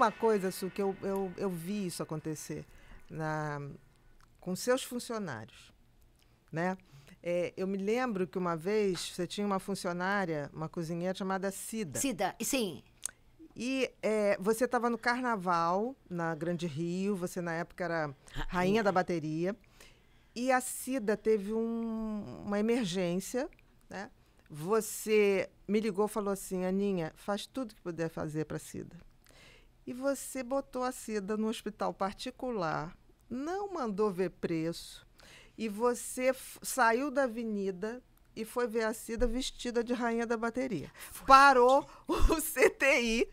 uma coisa, Su, que eu, eu, eu vi isso acontecer na, com seus funcionários. Né? É, eu me lembro que uma vez você tinha uma funcionária, uma cozinheira chamada Cida. Cida, sim. E é, você estava no carnaval, na Grande Rio, você na época era rainha da bateria. E a Cida teve um, uma emergência, né? Você me ligou e falou assim, Aninha, faz tudo que puder fazer para a Cida. E você botou a Cida no hospital particular, não mandou ver preço, e você saiu da avenida e foi ver a Cida vestida de rainha da bateria. Foi Parou o CTI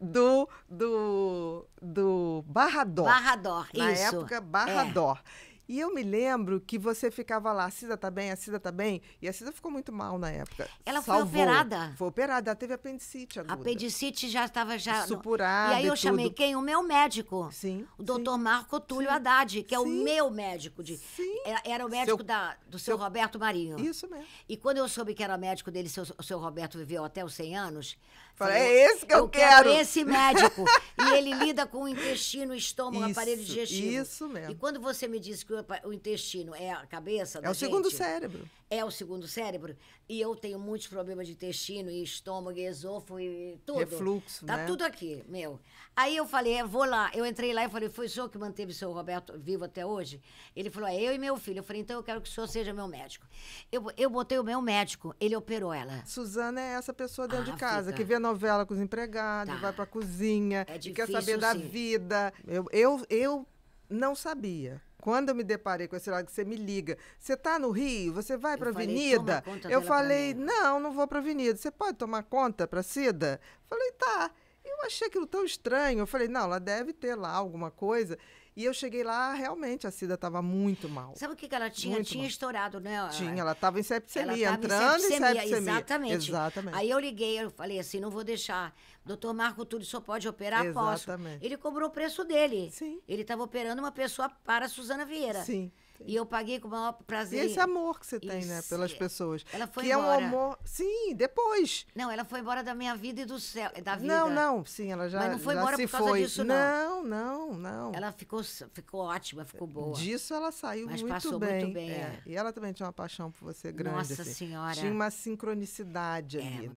do, do, do Barrador. Barrador, Na isso. Na época, Barrador. É. E eu me lembro que você ficava lá, a Cida tá bem, a Cida tá bem. E a Cida ficou muito mal na época. Ela Salvou. foi operada. Foi operada, ela teve apendicite agora. Apendicite já estava já... Supurada E aí eu e chamei quem? O meu médico. Sim. O doutor Marco Túlio sim. Haddad, que é sim. o meu médico. De, sim. Era o médico seu, da, do seu, seu, Roberto Marinho. Isso mesmo. E quando eu soube que era médico dele, seu, seu Roberto viveu até os 100 anos... Falei, é esse que eu, eu quero. quero esse médico. ele lida com o intestino, o estômago, aparelho digestivo. Isso mesmo. E quando você me disse que o intestino é a cabeça É o gente, segundo cérebro. É o segundo cérebro. E eu tenho muitos problemas de intestino e estômago e esôfago e tudo. Refluxo, Tá né? tudo aqui, meu. Aí eu falei, é, vou lá. Eu entrei lá e falei, foi o senhor que manteve o seu Roberto vivo até hoje? Ele falou, é eu e meu filho. Eu falei, então eu quero que o senhor seja meu médico. Eu, eu botei o meu médico, ele operou ela. Suzana é essa pessoa dentro ah, de casa, fica. que vê novela com os empregados, tá. vai pra cozinha, é difícil quer saber da sim. vida. Eu, eu, eu não sabia. Quando eu me deparei com esse lado que você me liga, você está no Rio, você vai para a avenida. Eu falei, não, não vou para a avenida. Você pode tomar conta para Cida? Falei, tá. Eu achei aquilo tão estranho. Eu falei, não, ela deve ter lá alguma coisa. E eu cheguei lá, realmente, a Cida estava muito mal. Sabe o que, que ela tinha? Muito tinha mal. estourado, né? Tinha, ela estava em septicemia, entrando em septicemia, em septicemia. Exatamente. Exatamente. Aí eu liguei, eu falei assim, não vou deixar. Doutor Marco Túlio só pode operar Exatamente. Ele cobrou o preço dele. Sim. Ele estava operando uma pessoa para a Suzana Vieira. Sim. E eu paguei com o maior prazer. E esse amor que você tem, né, Isso. né, pelas pessoas. Ela foi que embora. é um amor. Sim, depois. Não, ela foi embora da minha vida e do céu, eh, da vida. Não, não, sim, ela já Mas não foi embora por causa foi. disso não. Não, não, não. Ela ficou ficou ótima, ficou boa. Disso ela saiu Mas muito passou bem. muito bem. É. É. E ela também tinha uma paixão por você grande. Nossa assim. senhora. Tinha uma sincronicidade é, ali.